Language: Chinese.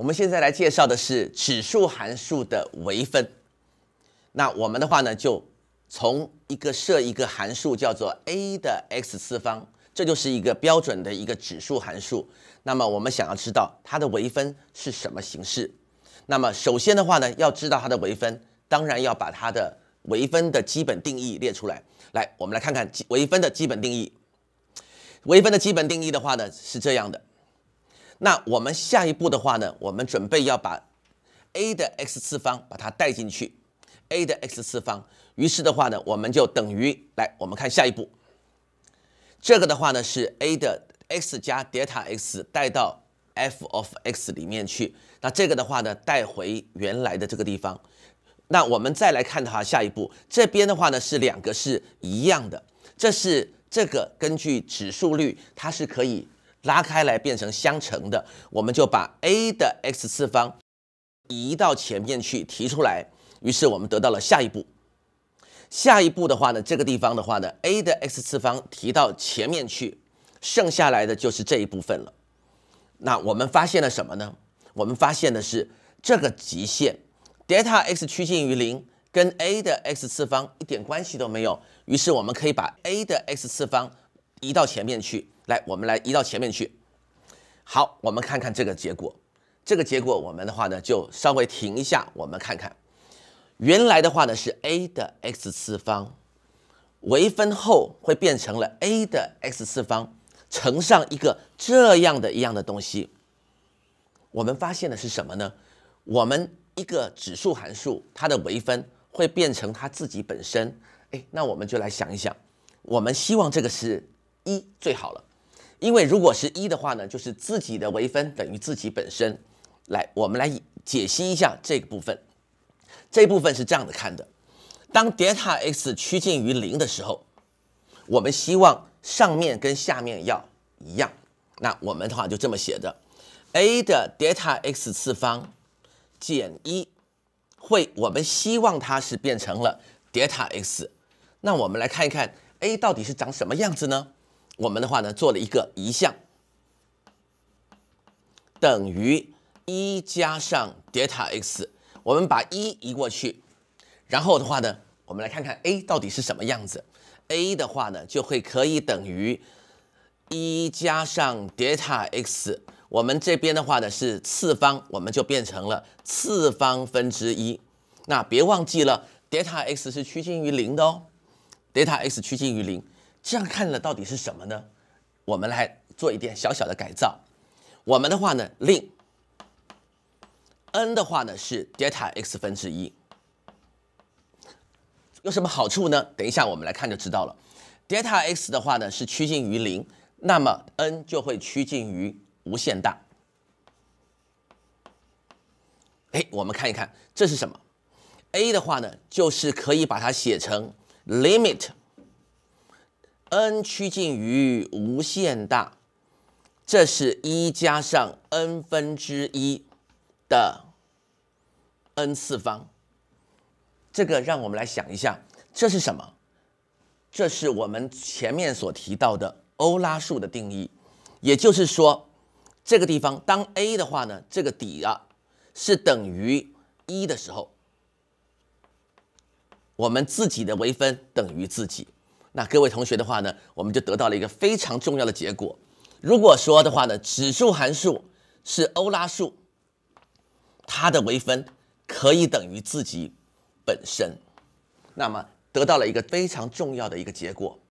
我们现在来介绍的是指数函数的微分。那我们的话呢，就从一个设一个函数叫做 a 的 x 次方，这就是一个标准的一个指数函数。那么我们想要知道它的微分是什么形式？那么首先的话呢，要知道它的微分，当然要把它的微分的基本定义列出来。来，我们来看看微分的基本定义。微分的基本定义的话呢，是这样的。那我们下一步的话呢，我们准备要把 a 的 x 次方把它带进去，a 的 x 次方。于是的话呢，我们就等于来，我们看下一步。这个的话呢是 a 的 x 加 delta x 带到 f of x 里面去。那这个的话呢带回原来的这个地方。那我们再来看的话，下一步这边的话呢是两个是一样的，这是这个根据指数率，它是可以。拉开来变成相乘的，我们就把 a 的 x 次方移到前面去提出来，于是我们得到了下一步。下一步的话呢，这个地方的话呢，a 的 x 次方提到前面去，剩下来的就是这一部分了。那我们发现了什么呢？我们发现的是这个极限 delta x 趋近于零跟 a 的 x 次方一点关系都没有。于是我们可以把 a 的 x 次方。移到前面去，来，我们来移到前面去。好，我们看看这个结果。这个结果我们的话呢，就稍微停一下，我们看看。原来的话呢是 a 的 x 次方，微分后会变成了 a 的 x 次方乘上一个这样的一样的东西。我们发现的是什么呢？我们一个指数函数，它的微分会变成它自己本身。哎，那我们就来想一想，我们希望这个是。一最好了，因为如果是一的话呢，就是自己的微分等于自己本身。来，我们来解析一下这个部分。这部分是这样的看的：当 delta x 趋近于零的时候，我们希望上面跟下面要一样。那我们的话就这么写的：a 的 delta x 次方减一会，我们希望它是变成了 delta x。那我们来看一看 a 到底是长什么样子呢？我们的话呢，做了一个移项，等于一加上 delta x。我们把一移过去，然后的话呢，我们来看看 a 到底是什么样子。a 的话呢，就会可以等于一加上 delta x。我们这边的话呢是次方，我们就变成了次方分之一。那别忘记了 delta x 是趋近于零的哦，delta x 趋近于零。这样看了到底是什么呢？我们来做一点小小的改造。我们的话呢，令 n 的话呢是 delta x 分之一，有什么好处呢？等一下我们来看就知道了。delta x 的话呢是趋近于零，那么 n 就会趋近于无限大。哎，我们看一看这是什么？a 的话呢就是可以把它写成 limit。n 趋近于无限大，这是一加上 n 分之一的 n 次方。这个让我们来想一下，这是什么？这是我们前面所提到的欧拉数的定义，也就是说，这个地方当 a 的话呢，这个底啊是等于一的时候，我们自己的微分等于自己。那各位同学的话呢，我们就得到了一个非常重要的结果。如果说的话呢，指数函数是欧拉数，它的微分可以等于自己本身，那么得到了一个非常重要的一个结果。